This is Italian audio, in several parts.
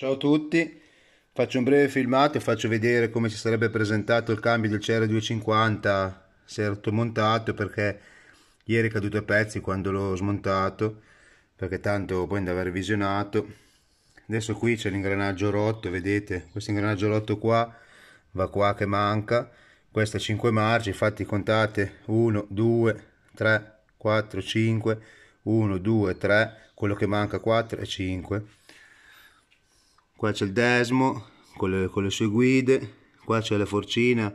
Ciao a tutti, faccio un breve filmato e faccio vedere come si sarebbe presentato il cambio del CR250 se era tutto montato perché ieri è caduto a pezzi quando l'ho smontato perché tanto poi andava revisionato adesso qui c'è l'ingranaggio rotto vedete questo ingranaggio rotto qua va qua che manca queste 5 marce infatti contate 1 2 3 4 5 1 2 3 quello che manca 4 e 5 qua c'è il Desmo con le, con le, sue guide, qua c'è la forcina,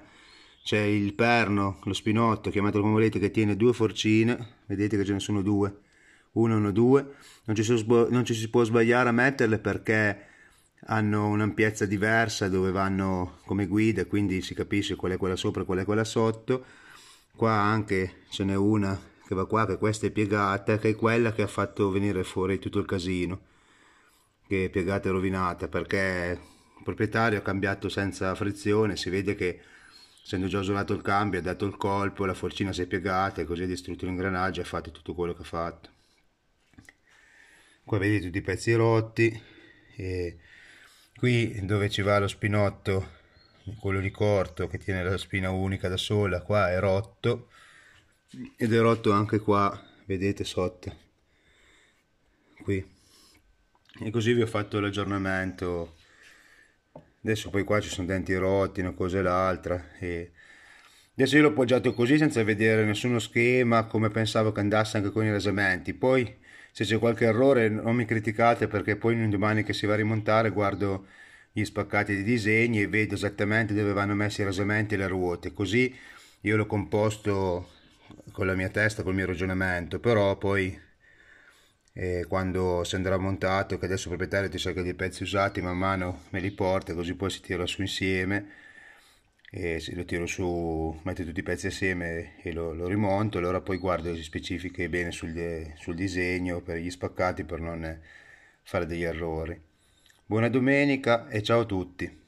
c'è il perno, lo spinotto, chiamatelo come volete, che tiene due forcine, vedete che ce ne sono due, uno, uno, due, non ci, si, non ci si può sbagliare a metterle perché hanno un'ampiezza diversa dove vanno come guida, quindi si capisce qual è quella sopra e qual è quella sotto, qua anche ce n'è una che va qua, che questa è piegata, che è quella che ha fatto venire fuori tutto il casino che piegata e rovinata perché il proprietario ha cambiato senza frizione, si vede che essendo già usurato il cambio ha dato il colpo, la forcina si è piegata e così ha distrutto l'ingranaggio e ha fatto tutto quello che ha fatto. Qua vedete tutti i pezzi rotti e qui dove ci va lo spinotto quello di corto che tiene la spina unica da sola qua è rotto ed è rotto anche qua vedete sotto qui e così vi ho fatto l'aggiornamento adesso poi qua ci sono denti rotti una cosa e l'altra e adesso io l'ho appoggiato così senza vedere nessuno schema come pensavo che andasse anche con i rasamenti poi se c'è qualche errore non mi criticate perché poi un domani che si va a rimontare guardo gli spaccati di disegni e vedo esattamente dove vanno messi i rasamenti e le ruote così io l'ho composto con la mia testa, col mio ragionamento però poi quando si andrà montato che adesso il proprietario ti cerca dei pezzi usati man mano me li porta così poi si tira su insieme e se lo tiro su metto tutti i pezzi assieme e lo, lo rimonto allora poi guardo le specifiche bene sul, sul disegno per gli spaccati per non fare degli errori buona domenica e ciao a tutti